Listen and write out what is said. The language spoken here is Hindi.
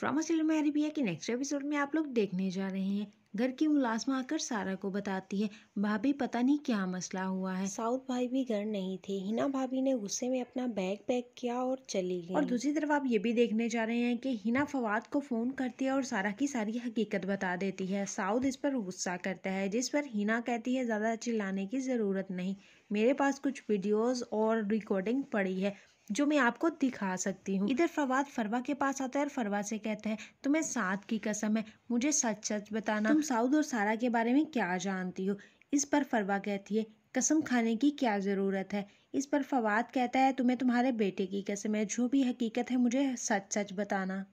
ड्रामा सीरियल में आ है कि नेक्स्ट एपिसोड में आप लोग देखने जा रहे हैं घर की मुलाजमा आकर सारा को बताती है भाभी पता नहीं क्या मसला हुआ है साउथ भाई भी घर नहीं थे हिना भाभी ने गुस्से में अपना बैग पैक किया और चली गई और दूसरी तरफ आप ये भी देखने जा रहे हैं कि हिना फवाद को फ़ोन करती है और सारा की सारी हकीकत बता देती है साउद इस पर गुस्सा करता है जिस पर हिना कहती है ज़्यादा चिल्लाने की ज़रूरत नहीं मेरे पास कुछ वीडियोज़ और रिकॉर्डिंग पड़ी है जो मैं आपको दिखा सकती हूँ इधर फवाद फरवा के पास आता है और फरवा से कहता है तुम्हें साथ की कसम है मुझे सच सच बताना तुम साउद और सारा के बारे में क्या जानती हो इस पर फरवा कहती है कसम खाने की क्या ज़रूरत है इस पर फवाद कहता है तुम्हें तुम्हारे बेटे की कसम है जो भी हकीकत है मुझे सच सच बताना